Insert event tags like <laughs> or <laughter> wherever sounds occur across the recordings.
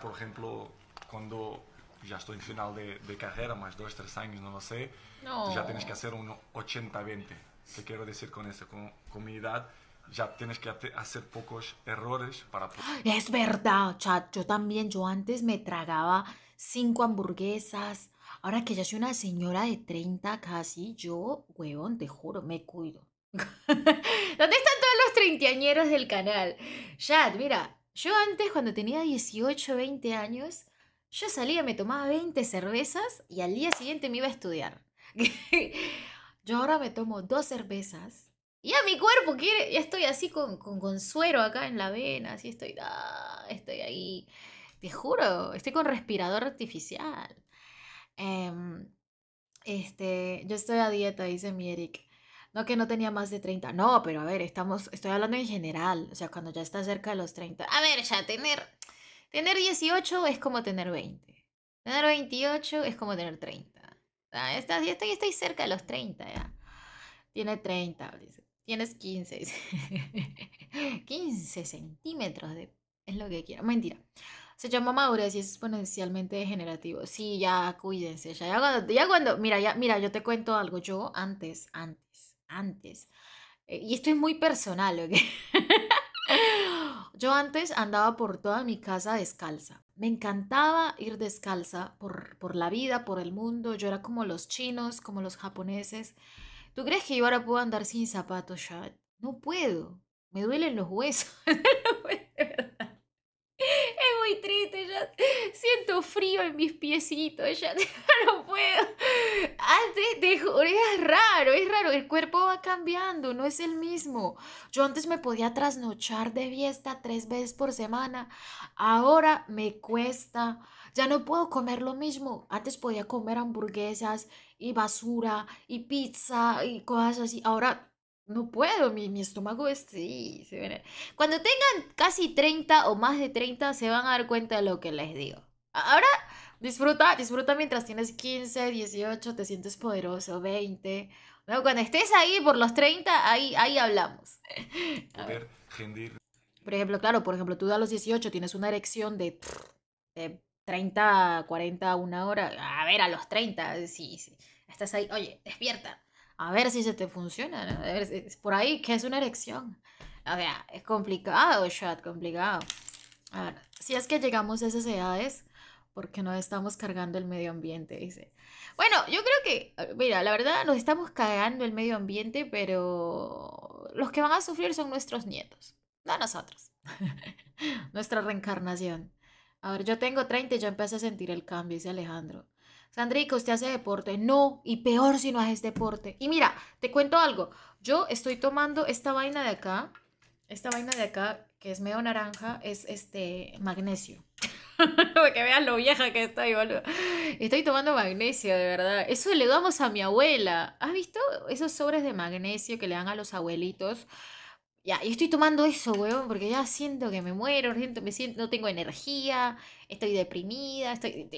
por ejemplo, cuando ya estoy en final de, carrera, más dos, tres años, no lo sé, pues ya tienes que hacer un 80-20. ¿Qué quiero decir con eso? Con, mi edad ya tienes que hacer pocos errores para... Es verdad, chat, yo también, yo antes me tragaba cinco hamburguesas. Ahora que ya soy una señora de 30 casi, yo, huevón, te juro, me cuido. <laughs> ¿Dónde están todos los treintañeros del canal? Chat, mira, yo antes, cuando tenía 18, 20 años, yo salía, me tomaba 20 cervezas y al día siguiente me iba a estudiar. <laughs> yo ahora me tomo dos cervezas y a mi cuerpo quiere, ya estoy así con, con, suero acá en la vena, así estoy, ah, estoy ahí. Te juro, estoy con respirador artificial. Em, este, yo estoy a dieta, dice mi Eric. No que no tenía más de 30. No, pero a ver, estamos, estoy hablando en general. O sea, cuando ya está cerca de los 30. A ver, ya tener, tener 18 es como tener 20. Tener 28 es como tener 30. ya estoy, cerca de los 30 ya. Tiene 30, dice. Tienes 15. 15 <laughs> centímetros de... Es lo que quiero. Mentira se llama madurez y es exponencialmente degenerativo. Sí, ya cuídense, ya cuando, mira, ya, mira, yo te cuento algo, yo antes, antes, antes. Eh, y esto es muy personal, <laughs> Yo antes andaba por toda mi casa descalza. Me encantaba ir descalza por, por la vida, por el mundo. Yo era como los chinos, como los japoneses. ¿Tú crees que yo ahora puedo andar sin zapatos ya? No puedo. Me duelen los huesos. <laughs> Es muy triste, ya siento frío en mis piecitos, ya <laughs> no puedo. Antes ah, es raro, es raro. El cuerpo va cambiando, no es el mismo. Yo antes me podía trasnochar de fiesta tres veces por semana. Ahora me cuesta. Ya no puedo comer lo mismo. Antes podía comer hamburguesas y basura y pizza y cosas así. Ahora no puedo, mi, mi estómago es... Cuando tengan casi 30 o más de 30 se van a dar cuenta de lo que les digo. Ahora Disfruta, disfruta mientras tienes 15, 18, te sientes poderoso, 20. luego cuando estés ahí por los 30, ahí, ahí hablamos. <laughs> rendir. Por ejemplo, claro, por ejemplo, tú a los 18 tienes una erección de, 30, 40, una hora. A ver, a los 30, sí, Estás ahí, oye, despierta. A ver si se te funciona, A ver, por ahí ¿qué es una erección. O sea, es complicado, chat, complicado. A ver, si es que llegamos a esas edades, porque nos estamos cargando el medio ambiente, dice. Bueno, yo creo que, eh, mira, la verdad nos estamos cargando el medio ambiente, pero los que van a sufrir son nuestros nietos, no nosotros. <laughs> Nuestra reencarnación. A ver, yo tengo 30 y yo empecé a sentir el cambio, dice Alejandro. Sandrico, usted hace deporte. No, y peor si no haces deporte. Y mira, te cuento algo. Yo estoy tomando esta vaina de acá, esta vaina de acá, que es medio naranja, es este magnesio. <laughs> <laughs> que veas lo vieja que estoy, boludo. Estoy tomando magnesio, de verdad. Eso le damos a mi abuela. ¿Has visto esos sobres de magnesio que le dan a los abuelitos? Ya, y estoy tomando eso, weón, porque ya siento que me muero, siento, no tengo energía, estoy deprimida, estoy.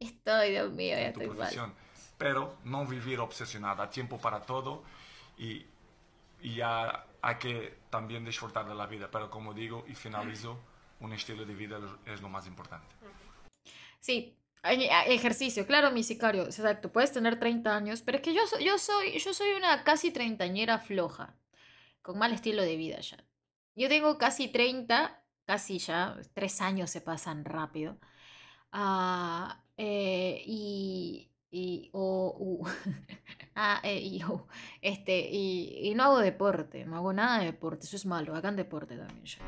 Estoy, Dios mío, estoy mal. Pero no vivir obsesionada, tiempo para todo y, ya hay que también disfrutar de la vida. Pero como digo y finalizo un estilo de vida es lo más importante. Sí, ejercicio, claro, mi sicario, exacto, puedes tener 30 años, pero es que yo, yo, soy, yo soy una casi treintañera floja, con mal estilo de vida ya. Yo tengo casi 30, casi ya, tres años se pasan rápido. Ah, eh, y, y, <laughs> ah, eh, este, y, y no hago deporte, no hago nada de deporte, eso es malo, hagan deporte también ya.